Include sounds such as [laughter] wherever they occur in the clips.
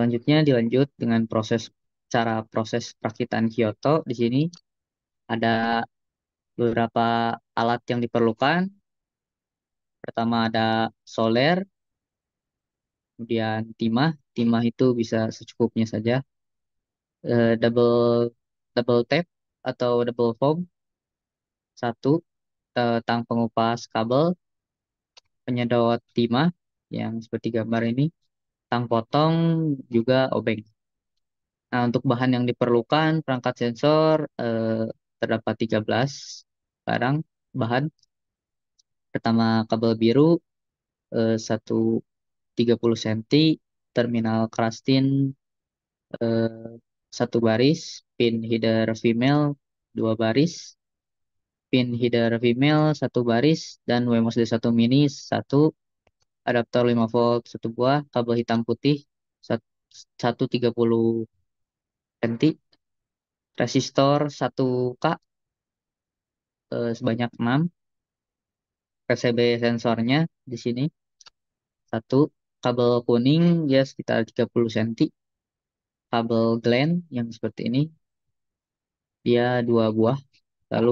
Selanjutnya dilanjut dengan proses cara proses perakitan Kyoto. Di sini ada beberapa alat yang diperlukan. Pertama ada soler, kemudian timah. Timah itu bisa secukupnya saja. E, double double tap atau double foam. Satu, eh, tang pengupas kabel, penyedot timah yang seperti gambar ini tang potong, juga obeng. Nah, untuk bahan yang diperlukan, perangkat sensor eh, terdapat 13 barang bahan. Pertama kabel biru eh, 1 30 cm, terminal krastin eh, satu baris, pin header female dua baris, pin header female satu baris dan WMOS D1 mini satu adaptor 5 volt satu buah, kabel hitam putih 130 senti, resistor 1K eh, sebanyak 6, PCB sensornya di sini satu kabel kuning ya sekitar 30 cm kabel glen yang seperti ini dia dua buah lalu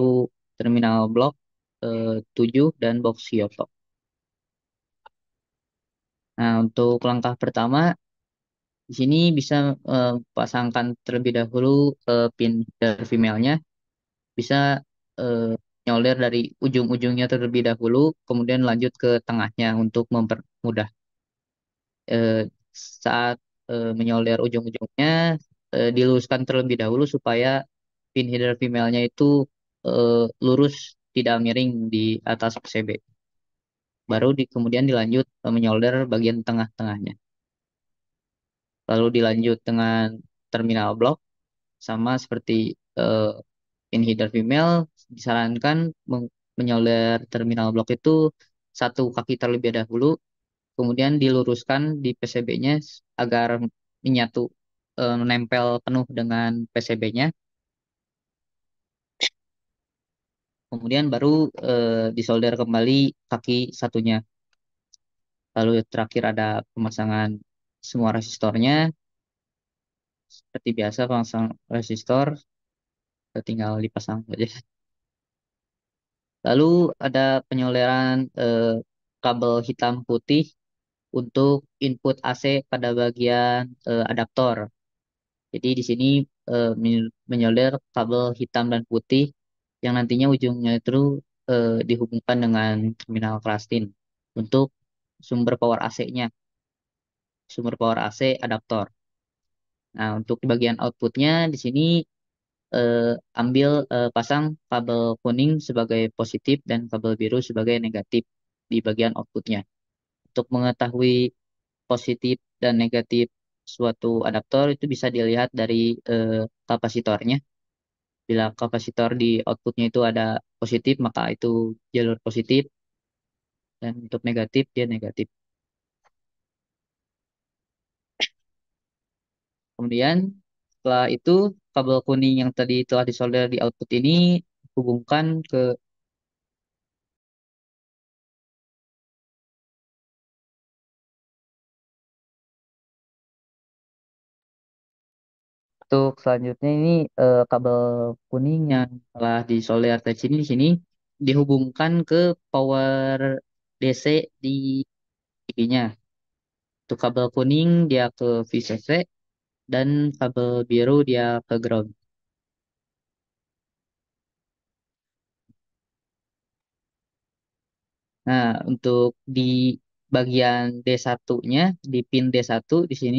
terminal blok eh, 7 dan box Kyoto Nah, untuk langkah pertama, di sini bisa uh, pasangkan terlebih dahulu uh, pin dari female-nya. Bisa uh, nyolir dari ujung-ujungnya terlebih dahulu, kemudian lanjut ke tengahnya untuk mempermudah. Uh, saat uh, menyolir ujung-ujungnya, uh, diluruskan terlebih dahulu supaya pin header female-nya itu uh, lurus tidak miring di atas PCB baru di, kemudian dilanjut eh, menyolder bagian tengah-tengahnya. Lalu dilanjut dengan terminal block, sama seperti uh, eh, header female, disarankan menyolder terminal block itu satu kaki terlebih dahulu, kemudian diluruskan di PCB-nya agar menyatu, uh, menempel penuh dengan PCB-nya, kemudian baru eh, disolder kembali kaki satunya lalu terakhir ada pemasangan semua resistornya seperti biasa pasang resistor eh, tinggal dipasang aja lalu ada penyoleran eh, kabel hitam putih untuk input AC pada bagian eh, adaptor jadi di sini eh, menyolder kabel hitam dan putih yang nantinya ujungnya itu uh, dihubungkan dengan terminal Krastin untuk sumber power AC-nya, sumber power AC adaptor. Nah, untuk bagian outputnya di sini uh, ambil uh, pasang kabel kuning sebagai positif dan kabel biru sebagai negatif di bagian outputnya. Untuk mengetahui positif dan negatif suatu adaptor itu bisa dilihat dari uh, kapasitornya bila kapasitor di outputnya itu ada positif maka itu jalur positif dan untuk negatif dia negatif kemudian setelah itu kabel kuning yang tadi telah disolder di output ini hubungkan ke Untuk selanjutnya ini eh, kabel kuning yang telah di sini di sini dihubungkan ke power DC di TV-nya. Untuk kabel kuning dia ke VCC dan kabel biru dia ke ground. Nah, untuk di bagian D1-nya, di pin D1 di sini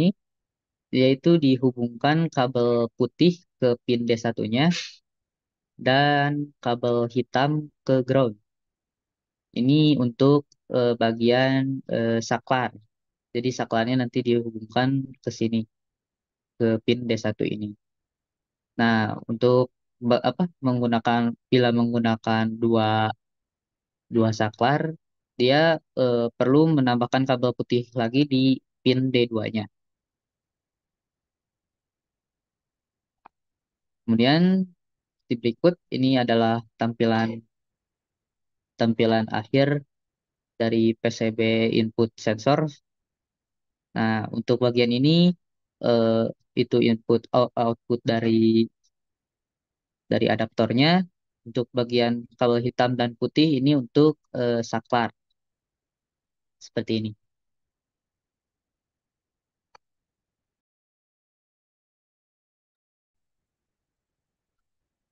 yaitu dihubungkan kabel putih ke pin D1-nya dan kabel hitam ke ground. Ini untuk eh, bagian eh, saklar. Jadi saklarnya nanti dihubungkan ke sini ke pin D1 ini. Nah, untuk apa menggunakan bila menggunakan dua dua saklar, dia eh, perlu menambahkan kabel putih lagi di pin D2-nya. Kemudian di berikut ini adalah tampilan tampilan akhir dari PCB input sensor. Nah, untuk bagian ini eh, itu input output dari dari adaptornya. Untuk bagian kabel hitam dan putih ini untuk eh, saklar. Seperti ini.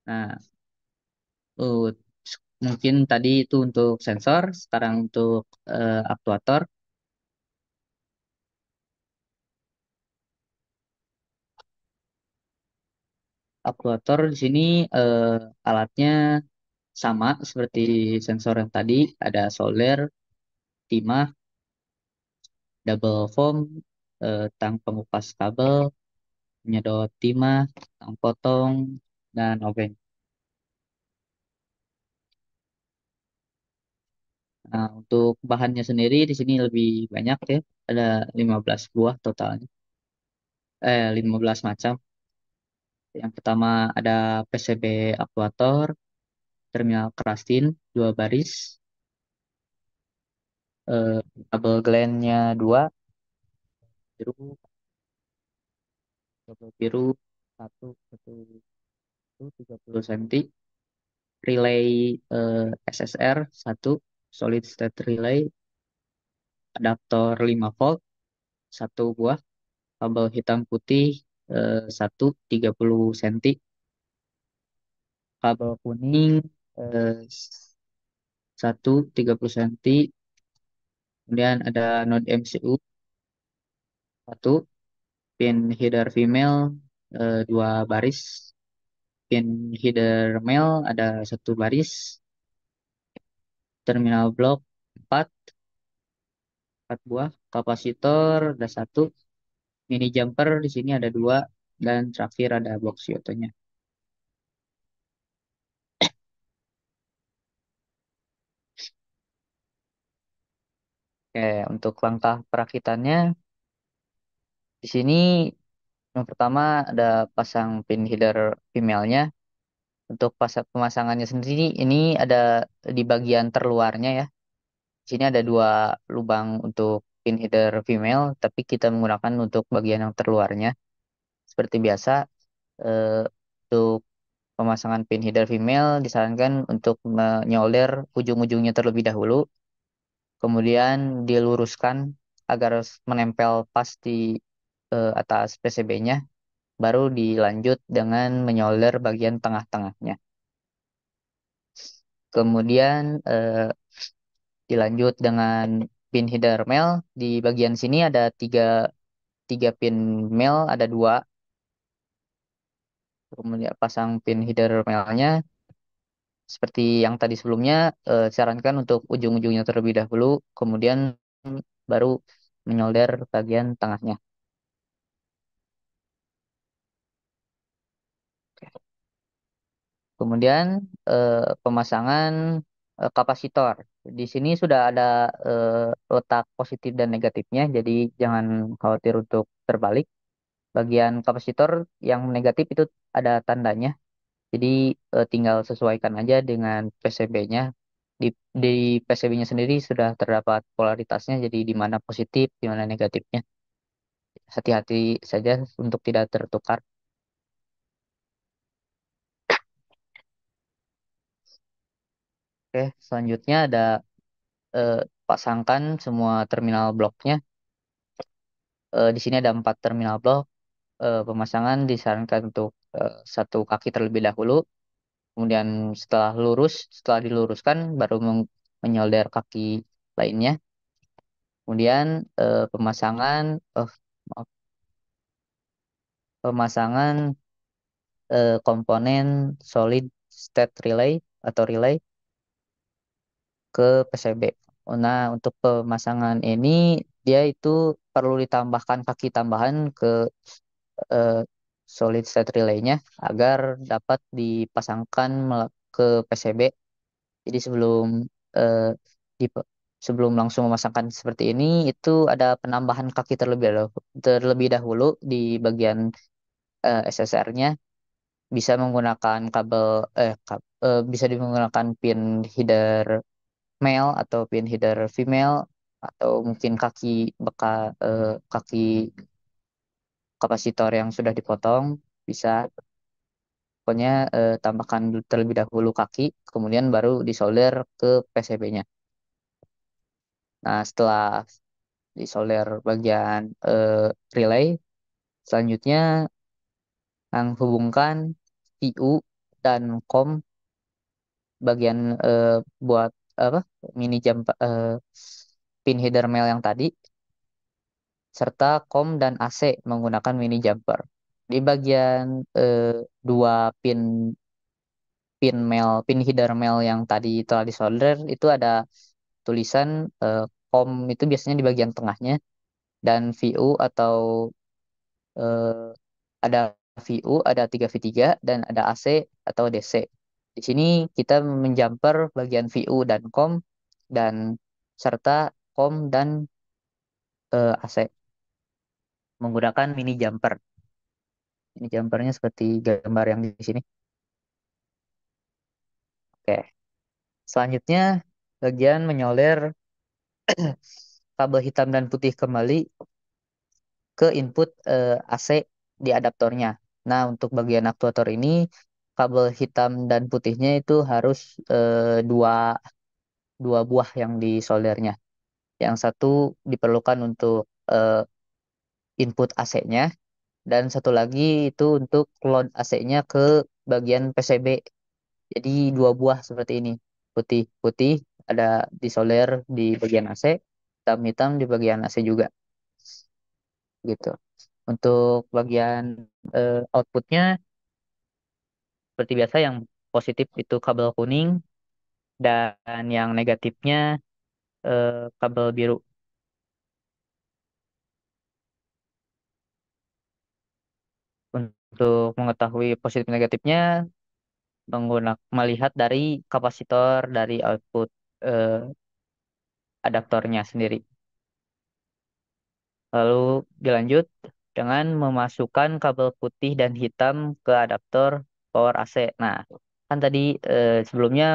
Nah, uh, mungkin tadi itu untuk sensor, sekarang untuk uh, aktuator. Aktuator di sini uh, alatnya sama seperti sensor yang tadi, ada solder, timah, double foam, uh, tang pengupas kabel, penyedot timah, tang potong, Nah, oke. Okay. Nah, untuk bahannya sendiri di sini lebih banyak ya. Ada 15 buah totalnya. Eh, 15 macam. Yang pertama ada PCB aktuator, terminal kerastin, dua baris, eh, kabel glennya dua, biru, kabel biru, satu, satu 30 cm relay uh, eh, SSR 1 solid state relay adaptor 5 volt 1 buah kabel hitam putih uh, 1 30 cm kabel kuning uh, 1 30 cm kemudian ada node MCU 1 pin header female 2 eh, baris pin header mail ada satu baris terminal block 4 4 buah kapasitor ada satu mini jumper di sini ada dua dan terakhir ada box yotonya Oke, untuk langkah perakitannya di sini yang pertama ada pasang pin header female-nya. Untuk pas pemasangannya sendiri ini ada di bagian terluarnya ya. Di sini ada dua lubang untuk pin header female, tapi kita menggunakan untuk bagian yang terluarnya. Seperti biasa, eh, untuk pemasangan pin header female disarankan untuk menyolder ujung-ujungnya terlebih dahulu, kemudian diluruskan agar menempel pas di uh, atas PCB-nya, baru dilanjut dengan menyolder bagian tengah-tengahnya. Kemudian uh, dilanjut dengan pin header male. Di bagian sini ada tiga, tiga pin male, ada dua. Kemudian pasang pin header male-nya. Seperti yang tadi sebelumnya, eh, sarankan untuk ujung-ujungnya terlebih dahulu, kemudian baru menyolder bagian tengahnya. Kemudian eh, pemasangan eh, kapasitor. Di sini sudah ada eh, letak positif dan negatifnya, jadi jangan khawatir untuk terbalik. Bagian kapasitor yang negatif itu ada tandanya, jadi eh, tinggal sesuaikan aja dengan PCB-nya. Di, di PCB-nya sendiri sudah terdapat polaritasnya, jadi di mana positif, di mana negatifnya. Hati-hati saja untuk tidak tertukar. Oke, selanjutnya ada eh, pasangkan semua terminal bloknya. Eh, di sini ada empat terminal blok. Eh, pemasangan disarankan untuk eh, satu kaki terlebih dahulu. Kemudian setelah lurus, setelah diluruskan baru menyolder kaki lainnya. Kemudian eh, pemasangan, oh, maaf. pemasangan eh, komponen solid state relay atau relay ke PCB. Nah, untuk pemasangan ini dia itu perlu ditambahkan kaki tambahan ke eh, solid state relay-nya agar dapat dipasangkan ke PCB. Jadi sebelum eh, di sebelum langsung memasangkan seperti ini itu ada penambahan kaki terlebih dahulu, terlebih dahulu di bagian eh, SSR-nya bisa menggunakan kabel eh, kab, eh bisa menggunakan pin header male atau pin header female atau mungkin kaki beka eh, kaki kapasitor yang sudah dipotong bisa pokoknya eh, tambahkan terlebih dahulu kaki kemudian baru disolder ke PCB-nya. Nah, setelah disolder bagian eh, relay selanjutnya yang hubungkan PU dan COM bagian eh, buat apa mini jam uh, pin header mail yang tadi serta com dan AC menggunakan mini jumper. Di bagian uh, dua pin pin mail pin header mail yang tadi telah disolder itu ada tulisan uh, com itu biasanya di bagian tengahnya dan VU atau uh, ada VU ada 3V3 dan ada AC atau DC. Di sini kita menjumper bagian VU dan COM dan serta COM dan uh, eh, AC menggunakan mini jumper. Ini jumpernya seperti gambar yang di sini. Oke. Selanjutnya bagian menyolir [clears throat] kabel hitam dan putih kembali ke input uh, eh, AC di adaptornya. Nah, untuk bagian aktuator ini kabel hitam dan putihnya itu harus eh, dua dua buah yang di disoldernya. Yang satu diperlukan untuk eh, input AC-nya dan satu lagi itu untuk load AC-nya ke bagian PCB. Jadi dua buah seperti ini. Putih-putih ada di disolder di bagian AC, hitam-hitam di bagian AC juga. Gitu. Untuk bagian eh, outputnya seperti biasa yang positif itu kabel kuning dan yang negatifnya eh, kabel biru. Untuk mengetahui positif negatifnya menggunakan melihat dari kapasitor dari output eh, adaptornya sendiri. Lalu dilanjut dengan memasukkan kabel putih dan hitam ke adaptor power AC. Nah, kan tadi eh, sebelumnya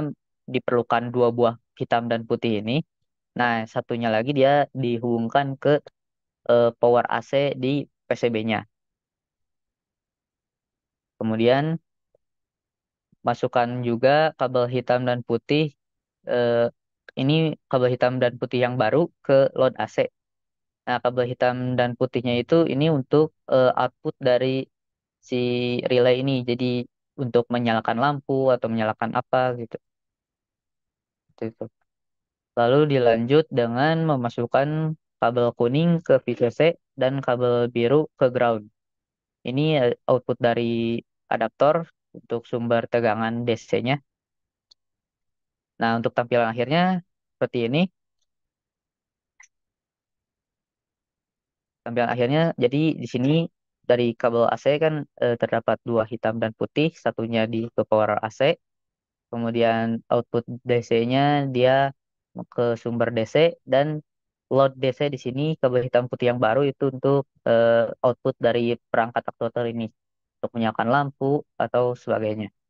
diperlukan dua buah hitam dan putih ini. Nah, satunya lagi dia dihubungkan ke eh, power AC di PCB-nya. Kemudian masukkan juga kabel hitam dan putih eh, ini kabel hitam dan putih yang baru ke load AC. Nah, kabel hitam dan putihnya itu ini untuk uh, output dari si relay ini. Jadi untuk menyalakan lampu atau menyalakan apa gitu. itu. Lalu dilanjut dengan memasukkan kabel kuning ke VCC dan kabel biru ke ground. Ini e, output dari adaptor untuk sumber tegangan DC-nya. Nah, untuk tampilan akhirnya seperti ini. Tampilan akhirnya jadi di sini dari kabel AC kan eh, terdapat dua hitam dan putih, satunya di ke power AC, kemudian output DC-nya dia ke sumber DC dan load DC di sini kabel hitam putih yang baru itu untuk eh, output dari perangkat aktuator ini untuk menyalakan lampu atau sebagainya.